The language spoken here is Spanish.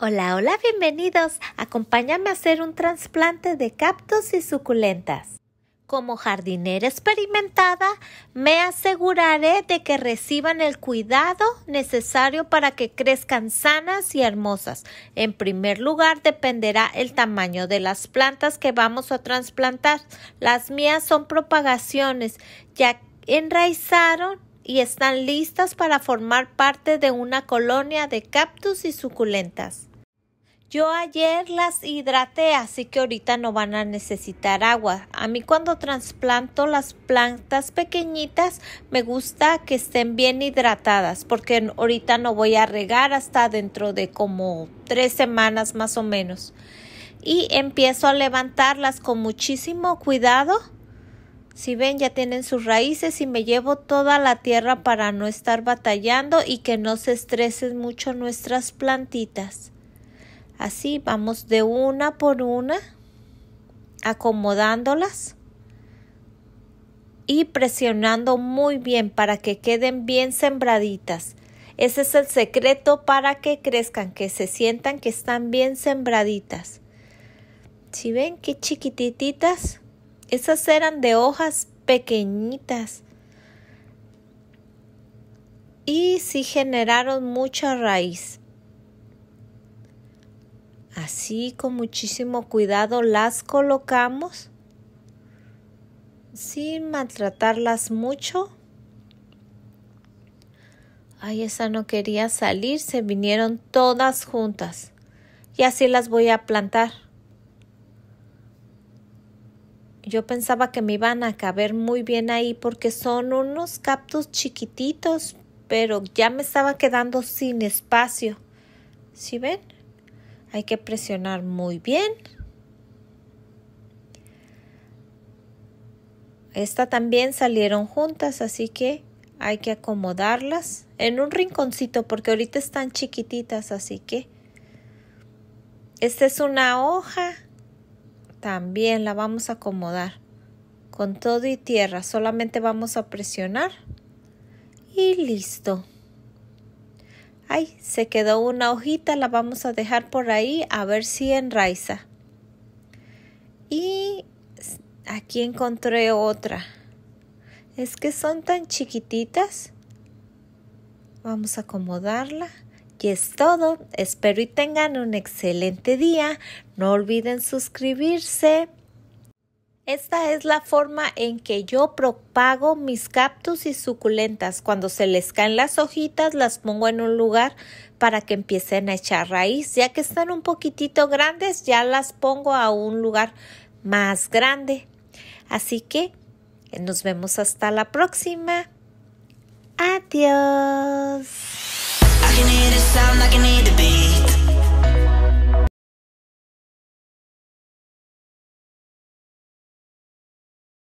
Hola, hola, bienvenidos. Acompáñame a hacer un trasplante de cactus y suculentas. Como jardinera experimentada, me aseguraré de que reciban el cuidado necesario para que crezcan sanas y hermosas. En primer lugar, dependerá el tamaño de las plantas que vamos a trasplantar. Las mías son propagaciones, ya enraizaron y están listas para formar parte de una colonia de cactus y suculentas. Yo ayer las hidraté, así que ahorita no van a necesitar agua. A mí cuando trasplanto las plantas pequeñitas me gusta que estén bien hidratadas porque ahorita no voy a regar hasta dentro de como tres semanas más o menos. Y empiezo a levantarlas con muchísimo cuidado si ven, ya tienen sus raíces y me llevo toda la tierra para no estar batallando y que no se estresen mucho nuestras plantitas. Así vamos de una por una acomodándolas y presionando muy bien para que queden bien sembraditas. Ese es el secreto para que crezcan, que se sientan que están bien sembraditas. Si ven qué chiquititas esas eran de hojas pequeñitas y sí generaron mucha raíz. Así con muchísimo cuidado las colocamos sin maltratarlas mucho. Ay, esa no quería salir, se vinieron todas juntas. Y así las voy a plantar. Yo pensaba que me iban a caber muy bien ahí porque son unos captos chiquititos, pero ya me estaba quedando sin espacio. ¿Sí ven? Hay que presionar muy bien. Esta también salieron juntas, así que hay que acomodarlas en un rinconcito porque ahorita están chiquititas, así que esta es una hoja también la vamos a acomodar. Con todo y tierra, solamente vamos a presionar. Y listo. Ay, se quedó una hojita, la vamos a dejar por ahí a ver si enraiza. Y aquí encontré otra. Es que son tan chiquititas. Vamos a acomodarla es todo. Espero y tengan un excelente día. No olviden suscribirse. Esta es la forma en que yo propago mis cactus y suculentas. Cuando se les caen las hojitas, las pongo en un lugar para que empiecen a echar raíz. Ya que están un poquitito grandes, ya las pongo a un lugar más grande. Así que nos vemos hasta la próxima. Adiós. I can hear the sound, I can the beat